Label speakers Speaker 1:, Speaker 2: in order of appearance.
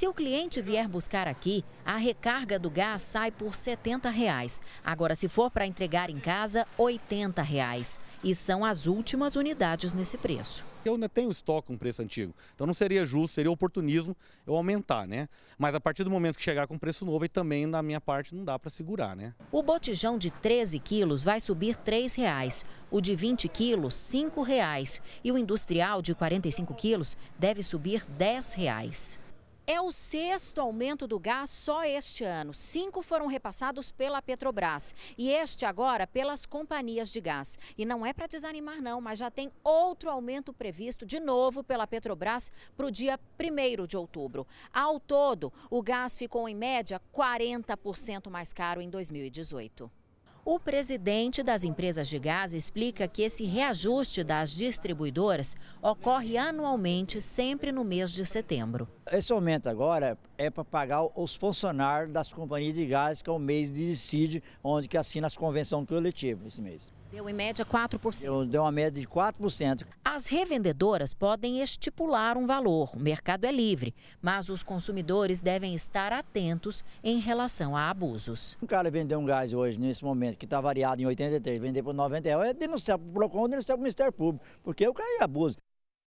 Speaker 1: Se o cliente vier buscar aqui, a recarga do gás sai por R$ 70. Agora, se for para entregar em casa, R$ 80. E são as últimas unidades
Speaker 2: nesse preço. Eu ainda tenho estoque com preço antigo, então não seria justo, seria oportunismo eu aumentar, né? Mas a partir do momento que chegar com preço novo, aí também na minha parte não dá para segurar, né?
Speaker 1: O botijão de 13 quilos vai subir R$ 3,00. o de 20 quilos R$ 5,00. e o industrial de 45 quilos deve subir R$ 10,00. É o sexto aumento do gás só este ano. Cinco foram repassados pela Petrobras e este agora pelas companhias de gás. E não é para desanimar, não, mas já tem outro aumento previsto de novo pela Petrobras para o dia 1 de outubro. Ao todo, o gás ficou em média 40% mais caro em 2018. O presidente das empresas de gás explica que esse reajuste das distribuidoras ocorre anualmente,
Speaker 3: sempre no mês de setembro. Esse aumento agora é para pagar os funcionários das companhias de gás, que é o mês de decide, onde que assina as convenções coletivas esse mês.
Speaker 1: Deu em média 4%. Deu,
Speaker 3: deu uma média de 4%.
Speaker 1: As revendedoras podem estipular um valor, o mercado é livre, mas os consumidores devem estar atentos em relação a abusos.
Speaker 3: Um cara vender um gás hoje, nesse momento, que está variado em 83, vender por 90 reais, é denunciar para o PROCON, denunciar para o Ministério Público, porque o cara é abuso.